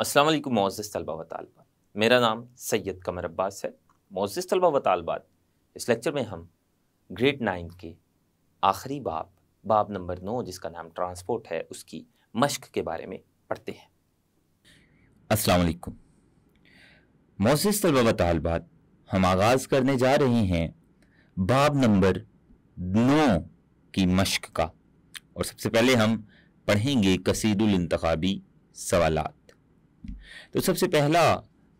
Aslam Moz तलबा व तालबा मेरा नाम सैयद कमर अब्बास है मोज़ तलबा व तालबात इस लेक्चर में हम ग्रेड नाइन के आखिरी बाब बाब नंबर नौ जिसका नाम ट्रांसपोर्ट है उसकी मश्क के बारे में पढ़ते हैं असलकुम मोज़ तलबा व तालबात हम आगाज़ करने जा रहे हैं बाब नंबर नौ की मश्क का और सबसे पहले हम पढ़ेंगे कसीदुल इंतबी सवालत तो सबसे पहला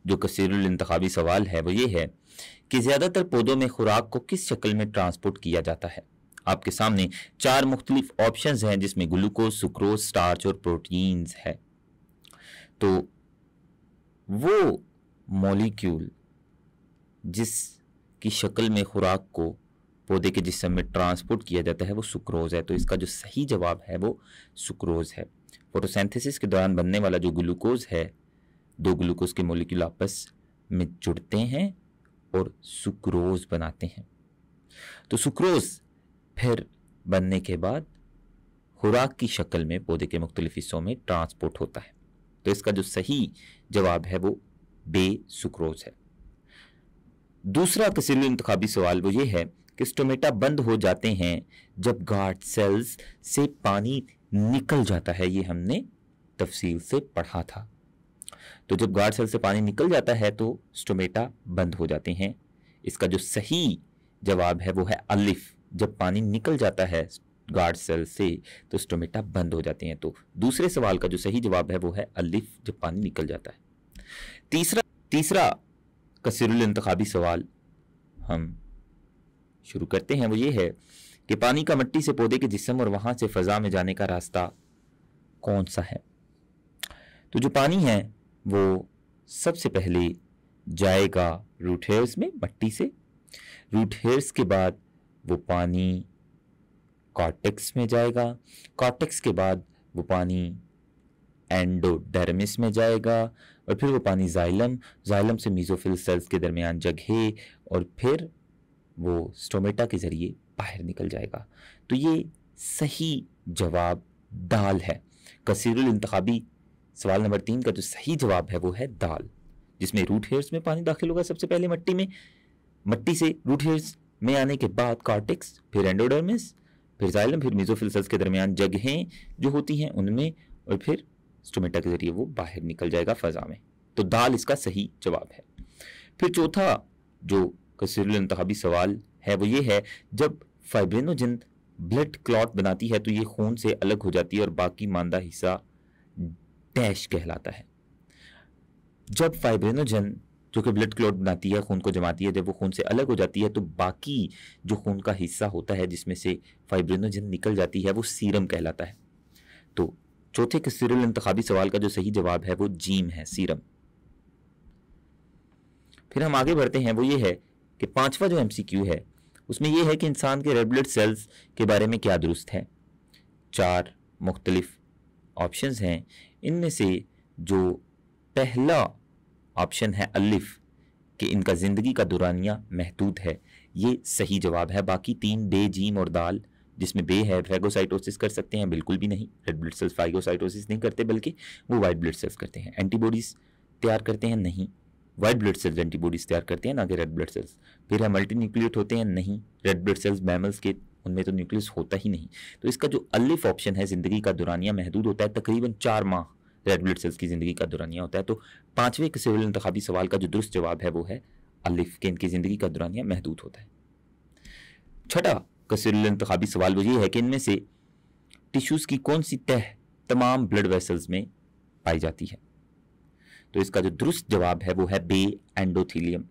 जो कसर सवाल है वो ये है कि ज़्यादातर पौधों में खुराक को किस शक्ल में ट्रांसपोर्ट किया जाता है आपके सामने चार मुख्तलिफ ऑप्शन हैं जिसमें ग्लूकोज सुक्रोज स्टार्च और प्रोटीन्स है तो वो मॉलिक्यूल जिसकी शक्ल में खुराक को पौधे के जिसम में ट्रांसपोर्ट किया जाता है वो सुक्रोज है तो इसका जो सही जवाब है वो सुक्रोज है फोटोसेंथेसिस के दौरान बनने वाला जो ग्लूकोज है दो ग्लूकोज के मोलिक्यूल आपस में जुड़ते हैं और सुक्रोज बनाते हैं तो सुक्रोज फिर बनने के बाद खुराक की शक्ल में पौधे के मुख्तलिफ हिस्सों में ट्रांसपोर्ट होता है तो इसका जो सही जवाब है वो बे सुक्रोज है दूसरा तसीली इंतबी सवाल वो ये है कि स्टोमेटा बंद हो जाते हैं जब गार्ड सेल्स से पानी निकल जाता है ये हमने तफसील से पढ़ा था तो जब गार्ड सेल से पानी निकल जाता है तो स्टोमेटा बंद हो जाते हैं इसका जो सही जवाब है वो है अलिफ जब पानी निकल जाता है गार्ड सेल से तो स्टोमेटा बंद हो जाते हैं तो दूसरे सवाल का जो सही जवाब है वो है अलिफ जब पानी निकल जाता है तीसरा तीसरा कसरुल इंतबी सवाल हम शुरू करते हैं वो ये है कि पानी का मट्टी से पौधे के जिसम और वहाँ से फ़ज़ा में जाने का रास्ता कौन सा है तो जो पानी है वो सबसे पहले जाएगा रूट हेयर्स में मट्टी से रूट हेयर्स के बाद वो पानी कॉटेक्स में जाएगा कॉटेक्स के बाद वो पानी एंडोडर्मिस में जाएगा और फिर वो पानी जाइलम जाइलम से मीजोफिल सेल्स के दरमियान जगह और फिर वो स्टोमेटा के ज़रिए बाहर निकल जाएगा तो ये सही जवाब दाल है कसीरुल इंतबी सवाल नंबर तीन का जो सही जवाब है वो है दाल जिसमें रूट हेयर्स में पानी दाखिल होगा सबसे पहले मट्टी में मट्टी से रूट हेयर्स में आने के बाद कार्टिक्स फिर एंडोडर्मिस फिर जाइलम फिर मिजोफिल्सल्स के दरमियान जगहें जो होती हैं उनमें और फिर स्टोमेटा के जरिए वो बाहर निकल जाएगा फ़ज़ा में तो दाल इसका सही जवाब है फिर चौथा जो कसरतहाबी सवाल है वो ये है जब फाइब्रेनोजन ब्लड क्लॉट बनाती है तो ये खून से अलग हो जाती है और बाकी मानदा हिस्सा डैश कहलाता है जब फाइब्रिनोजन जो कि ब्लड क्लॉट बनाती है खून को जमाती है जब वो खून से अलग हो जाती है तो बाकी जो खून का हिस्सा होता है जिसमें से फाइब्रिनोजन निकल जाती है वो सीरम कहलाता है तो चौथे के इंतबी सवाल का जो सही जवाब है वो जीम है सीरम फिर हम आगे बढ़ते हैं वो ये है कि पांचवा जो एम है उसमें यह है कि इंसान के रेड ब्लड सेल्स के बारे में क्या दुरुस्त है चार मुख्तलिफ ऑप्शंस हैं इनमें से जो पहला ऑप्शन है अलिफ कि इनका ज़िंदगी का दुरानिया महदूद है ये सही जवाब है बाकी तीन बे जीम और दाल जिसमें बे है फैगोसाइटोसिस कर सकते हैं बिल्कुल भी नहीं रेड ब्लड सेल्स फाइगोसाइटोसिस नहीं करते बल्कि वो वाइट ब्लड सेल्स करते हैं एंटीबॉडीज़ तैयार करते हैं नहीं वाइट ब्लड सेल्स एंटीबॉडीज़ तैयार करते हैं ना कि रेड ब्लड सेल्स फिर हम मल्टी न्यूक्लियट होते हैं नहीं रेड ब्लड सेल्स मैमल्स के उनमें तो न्यूक्लियस होता ही नहीं तो इसका जो अलिफ ऑप्शन है ज़िंदगी का दुरानिया महदूद होता है तकरीबन चार माह रेड ब्लड सेल्स की ज़िंदगी का दुरानिया होता है तो पाँचवें सिविल इंतबी सवाल का जो दुरुस्त जवाब है वो है अलिफ के इनकी ज़िंदगी का दुरानिया महदूद होता है छठा कसिल इंतबी सवाल वो ये है कि इनमें से टिश्यूज़ की कौन सी तह तमाम ब्लड वेसल्स में पाई जाती है तो इसका जो दुरुस्त जवाब है वो है बे एंडोथीलियम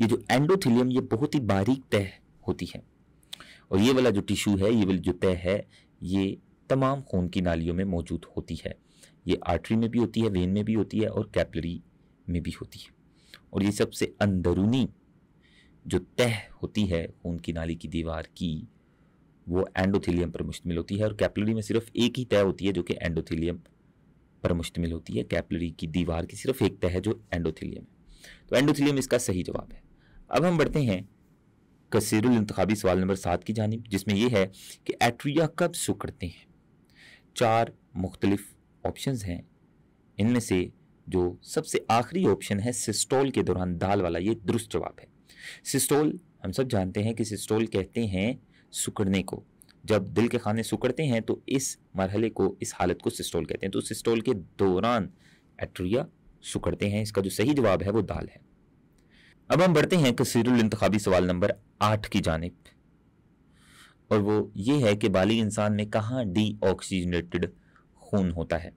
ये जो एंडोथीलियम ये बहुत ही बारीक तह होती है और ये वाला जो टिश्यू है ये वाली जो तय है ये तमाम खून की नालियों में मौजूद होती है ये आर्टरी में भी होती है वेन में भी होती है और कैपलरी में भी होती है और ये सबसे अंदरूनी जो तह होती है खून की नाली की दीवार की वो एंडोथीलियम पर मुश्तमिल होती है और कैपलरी में सिर्फ एक ही तय होती है जो कि एंडोथीलियम पर मुश्तमिल होती है कैपलरी की दीवार की सिर्फ एक तय है जो एंडोथीलियम है तो एंडोथीलियम इसका सही जवाब है अब हम बढ़ते हैं कसीरुल इंतबी सवाल नंबर सात की जानब जिसमें यह है कि एट्रिया कब सुखड़ते हैं चार मुख्तलिफ ऑप्शंस हैं इनमें से जो सबसे आखिरी ऑप्शन है सिस्टोल के दौरान दाल वाला ये दुरुस्त जवाब है सिस्टोल हम सब जानते हैं कि सिस्टोल कहते हैं सुकड़ने को जब दिल के खाने सुकड़ते हैं तो इस मरहले को इस हालत को सिस्टोल कहते हैं तो सिस्टोल के दौरान एट्रिया सुकड़ते हैं इसका जो सही जवाब है वो दाल है अब हम बढ़ते हैं कसीरुल इंतबी सवाल नंबर आठ की जानब और वो ये है कि बाली इंसान में कहाँ डी ऑक्सीजनेटेड खून होता है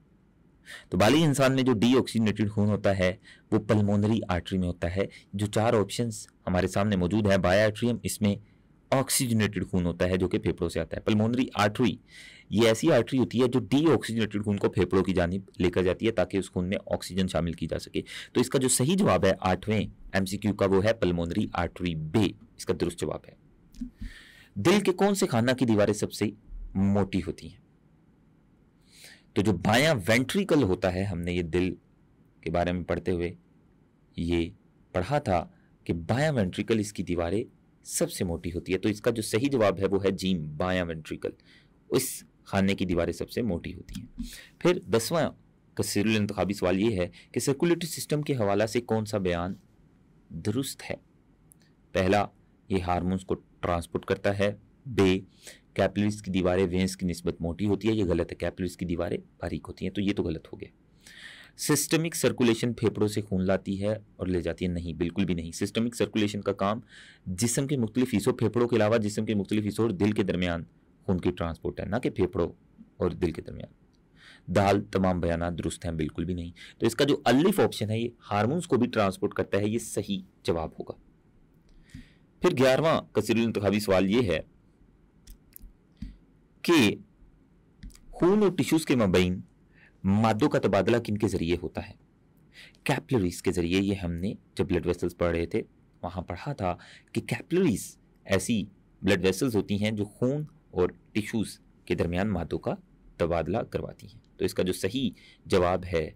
तो बाली इंसान में जो डी ऑक्सीजनेटेड खून होता है वो पल्मोनरी आर्टरी में होता है जो चार ऑप्शंस हमारे सामने मौजूद है आर्ट्रियम इसमें ऑक्सीजनेटेड खून होता है जो कि फेफड़ों से आता है पल्मोनरी आर्टरी ये ऐसी आर्टरी होती है जो डी ऑक्सीजनेटेड खून को फेफड़ों की जानी लेकर जाती है ताकि उस खून में ऑक्सीजन शामिल की जा सके तो इसका जो सही जवाब है आठवें एम का वो है पल्मोनरी आर्टरी बे इसका दुरुस्त जवाब है दिल के कौन से खाना की दीवारें सबसे मोटी होती हैं तो जो बायां वेंट्रिकल होता है हमने ये दिल के बारे में पढ़ते हुए ये पढ़ा था कि बायां वेंट्रिकल इसकी दीवारें सबसे मोटी होती है तो इसका जो सही जवाब है वो है जीम बायां वेंट्रिकल इस खाने की दीवारें सबसे मोटी होती हैं फिर दसवां का इंतबी सवाल ये है कि सर्कुलेटरी सिस्टम के हवाला से कौन सा बयान दुरुस्त है पहला ये हारमोन्स को ट्रांसपोर्ट करता है बे कैपलरीज की दीवारें वेंस की नस्बत मोटी होती है ये गलत है कैपलरीज की दीवारें बारीक होती हैं तो ये तो गलत हो गया सिस्टमिक सर्कुलेशन फेफड़ों से खून लाती है और ले जाती है नहीं बिल्कुल भी नहीं सिस्टमिक सर्कुलेशन का काम जिसम के मुख्तलिफ हिस्सों फेफड़ों के अलावा जिसम के मुख्तलिफ हिस्सों और दिल के दरमियान खून की ट्रांसपोर्ट है ना कि फेफड़ों और दिल के दरमियान दाल तमाम बयान दुरुस्त हैं बिल्कुल भी नहीं तो इसका जो अलिफ ऑप्शन है ये हारमोन्स को भी ट्रांसपोर्ट करता है ये सही जवाब होगा फिर ग्यारहवा कसर इंतवी सवाल ये है कि खून और टिश्यूज के मबैन मादों का तबादला किन के ज़रिए होता है कैपलरीज के ज़रिए ये हमने जब ब्लड वेसल्स पढ़ रहे थे वहाँ पढ़ा था कि कैपलरीज ऐसी ब्लड वेसल्स होती हैं जो खून और टिश्यूज़ के दरमियान मादों का तबादला करवाती हैं तो इसका जो सही जवाब है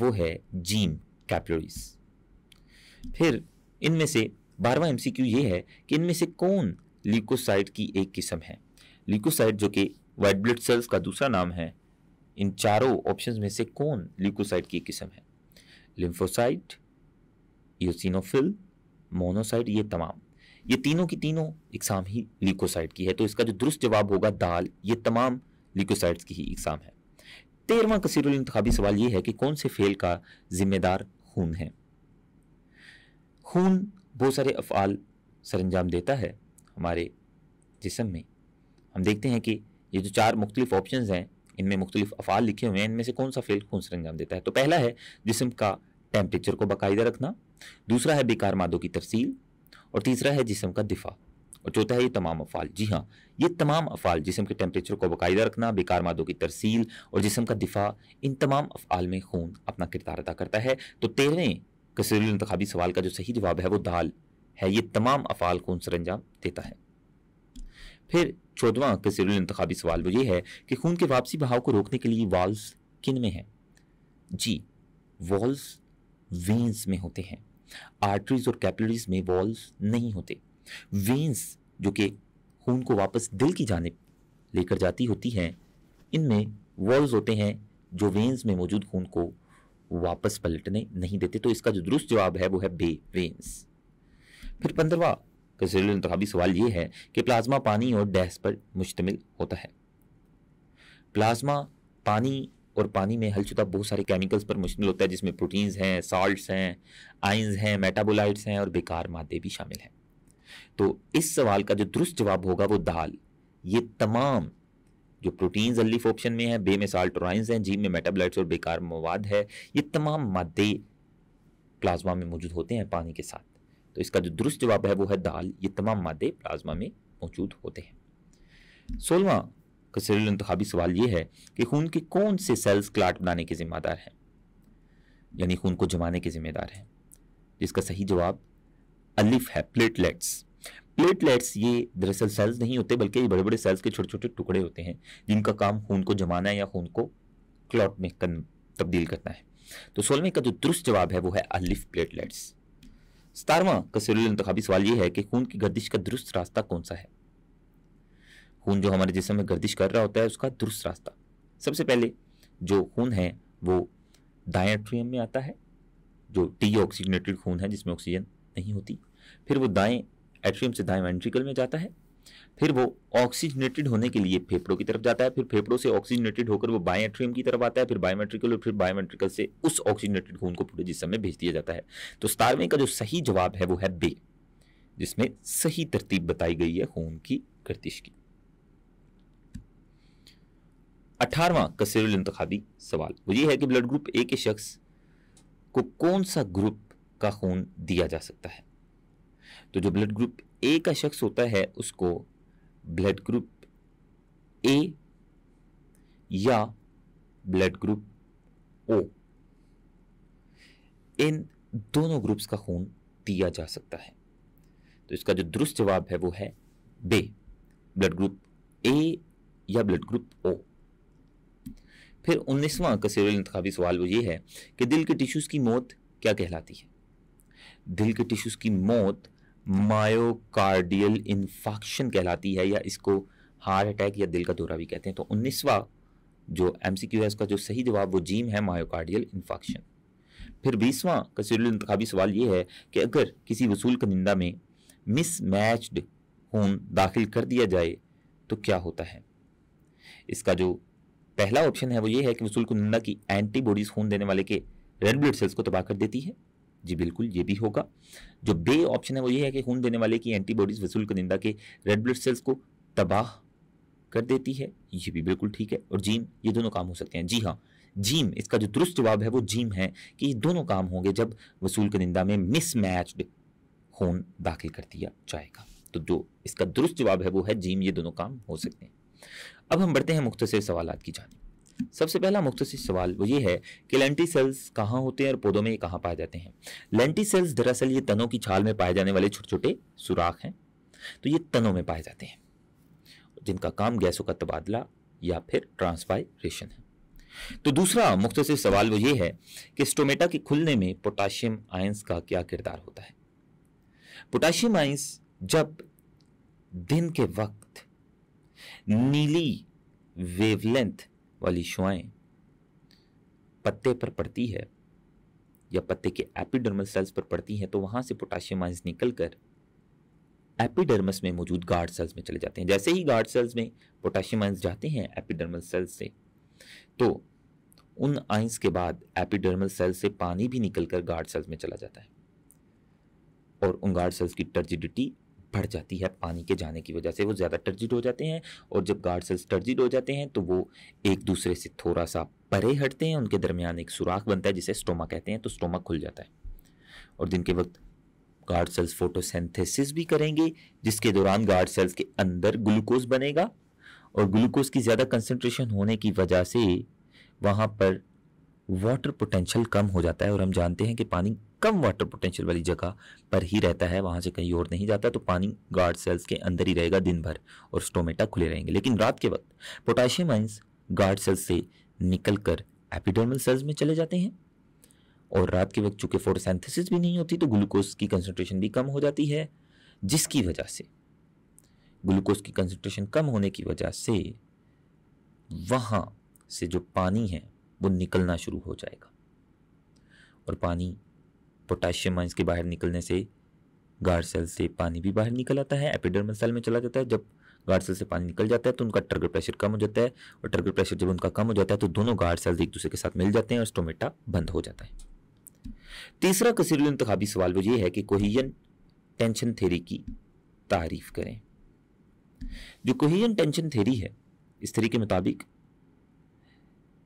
वो है जीम कैपलरीज फिर इनमें से बारहवा क्यू ये है कि इनमें से कौन ल्यूकोसाइट की एक किस्म है ल्यूकोसाइट जो कि वाइट ब्लड सेल्स का दूसरा नाम है इन चारों ऑप्शंस में से कौन ल्यूकोसाइट की किस्म है लिम्फोसाइट योसिनोफिल मोनोसाइट ये तमाम ये तीनों की तीनों इकसाम ही ल्यूकोसाइट की है तो इसका जो दुरुस्त जवाब होगा दाल ये तमाम ल्यूकोसाइट्स की ही इकसाम है तेरहवा कसीरुल इंतबी सवाल ये है कि कौन से फेल का जिम्मेदार खून है खून बहुत सारे अफ़ाल सरंजाम देता है हमारे जिसम में हम देखते हैं कि ये जो चार मुख्तलिफ ऑप्शन हैं इनमें मुख्तलिफ अफ़ाल लिखे हुए हैं इनमें से कौन सा फेल कौन सा अंजाम देता है तो पहला है जिसम का टेम्परेचर को बाकायदा रखना दूसरा है बेकार मादों की तफसील और तीसरा है जिसम का दिफा और चौथा है ये तमाम अफ़ाल जी हाँ ये तमाम अफ़ाल जिसम के टेम्परेचर को बाकायदा रखना बेकार मादों की तरसील और जिसम का दिफा इन तमाम अफ़ाल में खून अपना किरदार अदा करता है तो तेरहवें कसर सवाल का जो सही जवाब है वो दाल है ये तमाम अफ़ाल खून सर अंजाम देता है फिर चौदवा के सिरुल इंतबी सवाल वो ये है कि खून के वापसी बहाव को रोकने के लिए वॉल्स किन में हैं जी वॉल्स वेंस में होते हैं आर्टरीज और कैपलरीज में वॉल्स नहीं होते वेंस जो कि खून को वापस दिल की जानब लेकर जाती होती हैं इनमें वॉल्स होते हैं जो वेंस में मौजूद खून को वापस पलटने नहीं देते तो इसका जो दुरुस्त जवाब है वो है बे वेंस फिर पंद्रवा तो कसैल इंतबी सवाल ये है कि प्लाज्मा पानी और डैस पर मुश्तमिल होता है प्लाज्मा पानी और पानी में हलचुदा बहुत सारे केमिकल्स पर मुश्तमिल होता है जिसमें प्रोटीन्स हैं साल्ट्स हैं आइंस हैं मेटाबोलाइट्स हैं और बेकार मादे भी शामिल हैं तो इस सवाल का जो दुरुस्त जवाब होगा वो दाल ये तमाम जो प्रोटीन्स अलीफ ऑप्शन में है बे में साल्ट और आइंस हैं जीव में मेटाबोलाइट्स और बेकार मवाद है ये तमाम मादे प्लाज्मा में मौजूद होते हैं पानी के साथ तो इसका जो दुरुस्त जवाब है वो है दाल ये तमाम मादे प्लाज्मा में मौजूद होते हैं सोलवा कसरील इंतबी सवाल ये है कि खून के कौन से सेल्स क्लाट बनाने के जिम्मेदार हैं यानी खून को जमाने के जिम्मेदार हैं जिसका सही जवाब अलिफ है प्लेटलेट्स प्लेटलेट्स ये दरअसल सेल्स नहीं होते बल्कि ये बड़े बड़े सेल्स के छोटे छोटे टुकड़े होते हैं जिनका काम खून को जमाना या खून को क्लॉट में तब्दील करना है तो सोलवे का जो दुरुस्त जवाब है वो है अलिफ प्लेटलेट्स सतारवा कसौली इंतबी सवाल यह है कि खून की गर्दिश का दुरुस्त रास्ता कौन सा है खून जो हमारे जिसम में गर्दिश कर रहा होता है उसका दुरुस्त रास्ता सबसे पहले जो खून है वो दाएँ में आता है जो टी ऑक्सीजनेटेड खून है जिसमें ऑक्सीजन नहीं होती फिर वो दाएँ एट्रियम से दाएँ वेंट्रिकल में जाता है फिर वो ऑक्सीजनेटेड होने के लिए फेफड़ों की तरफ जाता है फिर फेफड़ों से ऑक्सीजनेटेड होकर वो बायोट्रियम की तरफ आता है फिर बायोमेट्रिकल और फिर बायोमेट्रिकल से उस ऑक्सीजनेटेड खून को पूरे जिसम में भेज दिया जाता है तो सतारवें का जो सही जवाब है वो है बे जिसमें सही तरतीब बताई गई है खून की गर्दिश की अठारवा कसर इंतखाबी सवाल वो ये है कि ब्लड ग्रुप ए के शख्स को कौन सा ग्रुप का खून दिया जा सकता है तो जो ब्लड ग्रुप ए का शख्स होता है उसको ब्लड ग्रुप ए या ब्लड ग्रुप ओ इन दोनों ग्रुप्स का खून दिया जा सकता है तो इसका जो दुरुस्त जवाब है वो है बे ब्लड ग्रुप ए या ब्लड ग्रुप ओ फिर उन्नीसवां कसेरल इंतवी सवाल वो ये है कि दिल के टिश्यूज़ की मौत क्या कहलाती है दिल के टिश्यूज़ की मौत मायोकार्डियल इन्फॉक्शन कहलाती है या इसको हार्ट अटैक या दिल का दौरा भी कहते हैं तो उन्नीसवा जो एम सी क्यू है उसका जो सही जवाब वो जीम है मायोकार्डियल इन्फॉक्शन फिर बीसवां कसरूल इंतबी सवाल ये है कि अगर किसी वसूल कनिंदा में मिसमैच्ड खून दाखिल कर दिया जाए तो क्या होता है इसका जो पहला ऑप्शन है वो ये है कि वसूल कनिंदा की एंटीबॉडीज़ खून देने वाले के रेड ब्लड सेल्स को तबाह कर देती है जी बिल्कुल ये भी होगा जो बे ऑप्शन है वो ये है कि खून देने वाले की एंटीबॉडीज़ वसूल करिंदा के रेड ब्लड सेल्स को तबाह कर देती है ये भी बिल्कुल ठीक है और जीम ये दोनों काम हो सकते हैं जी हाँ जीम इसका जो दुरुस्त जवाब है वो जीम है कि ये दोनों काम होंगे जब वसूल कनिंदा में मिसमैच्ड खून दाखिल कर दिया जाएगा तो जो इसका दुरुस्त जवाब है वो है जीम ये दोनों काम हो सकते हैं अब हम बढ़ते हैं मुख्तर सवाल की जानी सबसे पहला मुख्त सवाल वो ये है कि लेंटी सेल्स कहाँ होते हैं और पौधों में ये कहाँ पाए जाते हैं लेंटी सेल्स दरअसल ये तनों की छाल में पाए जाने वाले छोटे छोटे सुराख हैं तो ये तनों में पाए जाते हैं जिनका काम गैसों का तबादला या फिर ट्रांसपायरेशन है तो दूसरा मुख्त सवाल वो ये है कि स्टोमेटा के खुलने में पोटाशियम आयंस का क्या किरदार होता है पोटाशियम आयंस जब दिन के वक्त नीली वेवलेंथ वाली शुआएं पत्ते पर पड़ती है या पत्ते के एपिडर्मल सेल्स पर पड़ती हैं तो वहाँ से पोटाशियम आइंस निकल कर एपिडर्मस में मौजूद गार्ड सेल्स में चले जाते हैं जैसे ही गार्ड सेल्स में पोटाशियम आइंस जाते हैं एपिडर्मल सेल्स से तो उन आइंस के बाद एपिडर्मल सेल से पानी भी निकलकर गार्ड सेल्स में चला जाता है और उन गार्ड सेल्स की टर्जिडिटी बढ़ जाती है पानी के जाने की वजह से वो ज़्यादा टर्जिड हो जाते हैं और जब गार्ड सेल्स टर्जिड हो जाते हैं तो वो एक दूसरे से थोड़ा सा परे हटते हैं उनके दरमियान एक सुराख बनता है जिसे स्टोमा कहते हैं तो स्टोमा खुल जाता है और दिन के वक्त गार्ड सेल्स फोटोसेंथेसिस भी करेंगे जिसके दौरान गार्ड सेल्स के अंदर ग्लूकोज बनेगा और ग्लूकोज की ज़्यादा कंसनट्रेशन होने की वजह से वहाँ पर वाटर पोटेंशियल कम हो जाता है और हम जानते हैं कि पानी कम वाटर पोटेंशियल वाली जगह पर ही रहता है वहाँ से कहीं और नहीं जाता तो पानी गार्ड सेल्स के अंदर ही रहेगा दिन भर और स्टोमेटा खुले रहेंगे लेकिन रात के वक्त पोटाशियम आइंस गार्ड सेल्स से निकल कर एपिडर्मल सेल्स में चले जाते हैं और रात के वक्त चूंकि फोटोसेंथेसिस भी नहीं होती तो ग्लूकोज की कंसनट्रेशन भी कम हो जाती है जिसकी वजह से ग्लूकोज की कंसनट्रेशन कम होने की वजह से वहाँ से जो पानी है वो निकलना शुरू हो जाएगा और पानी पोटाशियम आइंस के बाहर निकलने से गार्ड सेल से पानी भी बाहर निकल आता है एपिडर्मल सेल में चला जाता है जब गार्ड सेल से पानी निकल जाता है तो उनका टर्गर प्रेशर कम हो जाता है और टर्गर प्रेशर जब उनका कम हो जाता है तो दोनों गार्ड सेल्स एक दूसरे के साथ मिल जाते हैं और स्टोमेटा बंद हो जाता है तीसरा कसरूल इंतबी सवाल वो ये है कि कोहियन टेंशन थेरी की तारीफ करें जो कोहियन टेंशन थेरी है इस थेरी के मुताबिक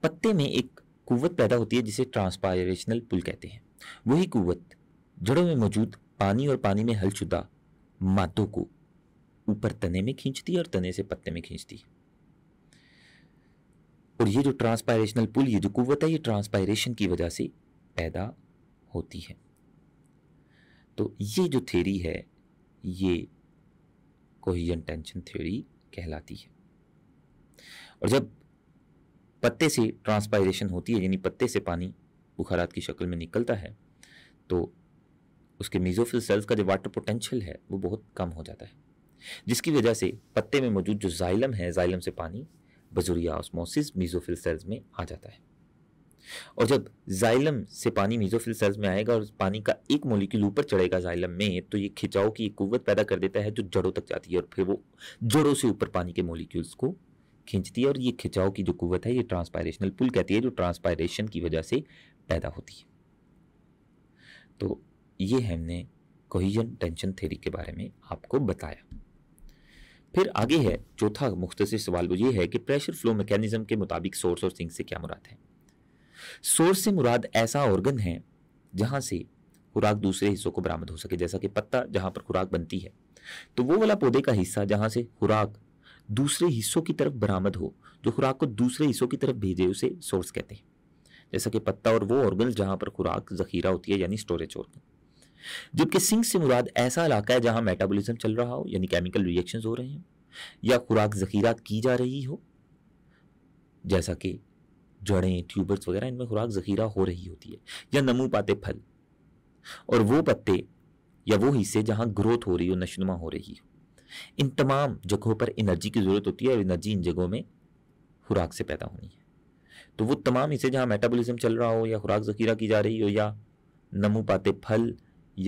पत्ते में एक कुत पैदा होती है जिसे ट्रांसपायरेशनल पुल कहते हैं वही कुवत जड़ों में मौजूद पानी और पानी में हलचुदा मातों को ऊपर तने में खींचती है और तने से पत्ते में खींचती और ये जो ट्रांसपायरेशनल पुल ये जो कुवत है ये ट्रांसपायरेशन की वजह से पैदा होती है तो ये जो थ्योरी है ये कोहिजन टेंशन थ्योरी कहलाती है और जब पत्ते से ट्रांसपायरेशन होती है यानी पत्ते से पानी बुखारात की शक्ल में निकलता है तो उसके मीजोफिल सेल्स का जो वाटर पोटेंशियल है वो बहुत कम हो जाता है जिसकी वजह से पत्ते में मौजूद जो जाइलम है जाइलम से पानी बजूरिया ऑस्मोसिस मीजोफिल सेल्स में आ जाता है और जब जाइलम से पानी मीजोफिल सेल्स में आएगा और पानी का एक मोलिक्यूल ऊपर चढ़ेगा जाइलम में तो ये खिंचाव की एक कुवत पैदा कर देता है जो जड़ों तक जाती है और फिर वो जड़ों से ऊपर पानी के मोलिक्यूल्स को खींचती है और ये खिंचाव की जो कुवत है ये ट्रांसपायरेशनल पुल कहती है जो ट्रांसपायरेशन की वजह से पैदा होती है तो ये हमने कोहिजन टेंशन थेरी के बारे में आपको बताया फिर आगे है चौथा मुख्तर सवाल वो ये है कि प्रेशर फ्लो मैकेनिज्म के मुताबिक सोर्स और सिंक से क्या मुराद है सोर्स से मुराद ऐसा ऑर्गन है जहाँ से खुराक दूसरे हिस्सों को बरामद हो सके जैसा कि पत्ता जहाँ पर खुराक बनती है तो वो वाला पौधे का हिस्सा जहाँ से खुराक दूसरे हिस्सों की तरफ बरामद हो जो खुराक को दूसरे हिस्सों की तरफ भेजे उसे सोर्स कहते हैं जैसा कि पत्ता और वो ऑर्गन जहाँ पर खुराक जखीरा होती है यानी स्टोरेज ऑर्गन जबकि सिंह से मुराद ऐसा इलाका है जहाँ मेटाबॉलिज्म चल रहा हो यानी केमिकल रिएक्शंस हो रहे हैं या खुराक जखीरा की जा रही हो जैसा कि जड़ें ट्यूबर्स वगैरह इनमें खुराक जखीरा हो रही होती है या नमू पाते फल और वो पत्ते या वो हिस्से जहाँ ग्रोथ हो रही हो नशनुमा हो रही हो इन तमाम जगहों पर एनर्जी की ज़रूरत होती है और एनर्जी इन जगहों में खुराक से पैदा होनी है तो वो तमाम हिस्से जहाँ मेटाबॉलिज्म चल रहा हो या खुराक जखीरा की जा रही हो या नमू पाते फल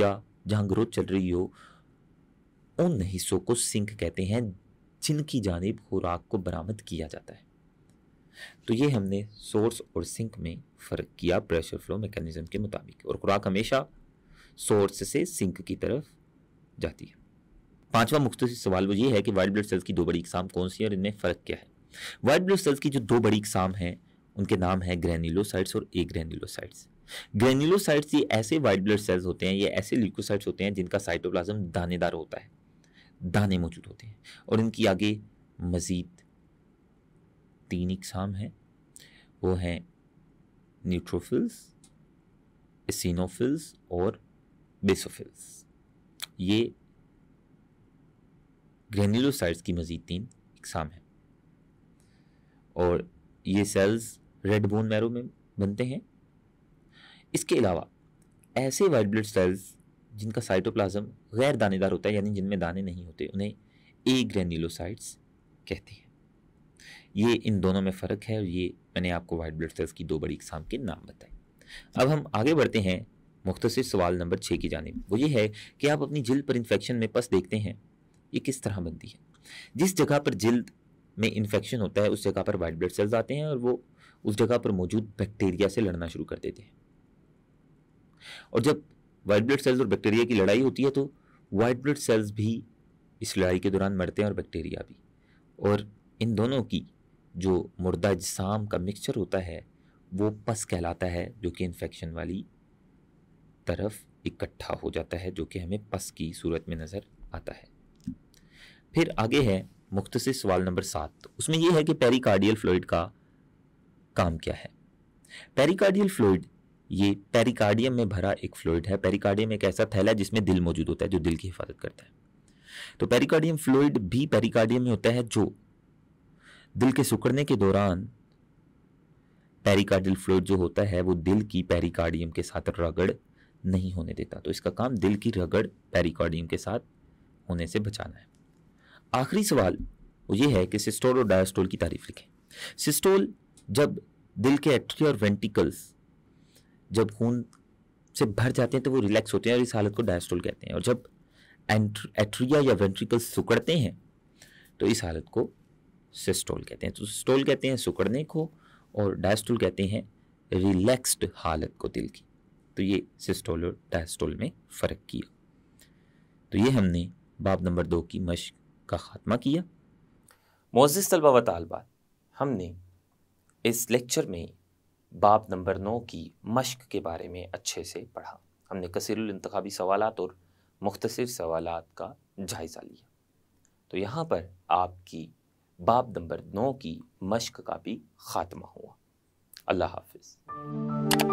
या जहाँ ग्रोथ चल रही हो उन हिस्सों को सिंक कहते हैं जिनकी जानब खुराक को बरामद किया जाता है तो ये हमने सोर्स और सिंक में फ़र्क किया प्रेशर फ्लो मेकनिज़म के मुताबिक और खुराक हमेशा सोर्स से सिंक की तरफ जाती है पांचवा मुख्त सवाल वो ये है कि वाइट ब्लड सेल्स की दो बड़ी इकसाम कौन सी है और इनमें फ़र्क क्या है वाइट ब्लड सेल्स की जो दो बड़ी इकसाम हैं उनके नाम है ग्रेन्यूलोसाइट्स और ए ग्रेन्यूलोसाइट्स ग्रेन्यूलोसाइट्स ये ऐसे वाइट ब्लड सेल्स होते हैं ये ऐसे ल्यूकोसाइट्स होते हैं जिनका साइटोप्लाज्म दानेदार होता है दाने मौजूद होते हैं और इनकी आगे मज़ीद तीन इकसाम हैं वो हैं न्यूट्रोफिल्स एसिनोफिल्स और बेसोफिल्स ये ग्रेन्यूलोसाइट्स की मज़ीद तीन इकसाम हैं और ये सेल्स रेड बोन मैरो में बनते हैं इसके अलावा ऐसे वाइट ब्लड सेल्स जिनका साइटोप्लाज्म गैर दानेदार होता है यानी जिनमें दाने नहीं होते उन्हें ए ग्रैन्यूलोसाइट्स कहते हैं ये इन दोनों में फ़र्क है और ये मैंने आपको वाइट ब्लड सेल्स की दो बड़ी इकसाम के नाम बताए अब हम आगे बढ़ते हैं मुख्तर सवाल नंबर छः की जानब वो ये है कि आप अपनी जिल्द पर इन्फेक्शन में पस देखते हैं ये किस तरह बनती है जिस जगह पर जिल्द में इन्फेक्शन होता है उस जगह पर वाइट ब्लड सेल्स आते हैं और वो उस जगह पर मौजूद बैक्टीरिया से लड़ना शुरू कर देते हैं और जब वाइट ब्लड सेल्स और बैक्टीरिया की लड़ाई होती है तो वाइट ब्लड सेल्स भी इस लड़ाई के दौरान मरते हैं और बैक्टीरिया भी और इन दोनों की जो मुर्दा जिसाम का मिक्सचर होता है वो पस कहलाता है जो कि इन्फेक्शन वाली तरफ इकट्ठा हो जाता है जो कि हमें पस की सूरत में नज़र आता है फिर आगे है मुख्तसर सवाल नंबर सात उसमें यह है कि पेरिकार्डियल फ्लोइड का काम क्या है पेरिकार्डियल फ्लोइड ये पेरिकार्डियम में भरा एक फ्लोइड है पेरिकार्डियम एक ऐसा थैला है जिसमें दिल मौजूद होता है जो दिल की हिफाजत करता है तो पेरिकार्डियम फ्लोइड भी पेरिकार्डियम में होता है जो दिल के सुकड़ने के दौरान पेरिकार्डियल फ्लोइड जो होता है वो दिल की पेरिकार्डियम के साथ रगड़ नहीं होने देता तो इसका काम दिल की रगड़ पेरिकार्डियम के साथ होने से बचाना है आखिरी सवाल वो ये है कि सिस्टोल और डायस्टोल की तारीफ लिखें सिस्टोल जब दिल के एट्री और वेंटिकल्स जब खून से भर जाते हैं तो वो रिलैक्स होते हैं और इस हालत को डायस्टोल कहते हैं और जब एट्रिया या वेंट्रिकल्स सुकड़ते हैं तो इस हालत को सिस्टोल कहते हैं तो सिस्टोल कहते हैं सुकड़ने को और डायस्टोल कहते हैं रिलैक्स्ड हालत को दिल की तो ये सिस्टोल और डायस्टोल में फ़र्क किया तो ये हमने बाब नंबर दो की मश का ख़ात्मा किया मोजिस तलबा व तालबात हमने इस लेक्चर में बाब नंबर नौ की मश्क के बारे में अच्छे से पढ़ा हमने कसरतबी सवाल और मुख्तर सवाल का जायज़ा लिया तो यहाँ पर आपकी बाब नंबर नौ की मश्क का भी ख़ात्मा हुआ अल्लाह हाफिज़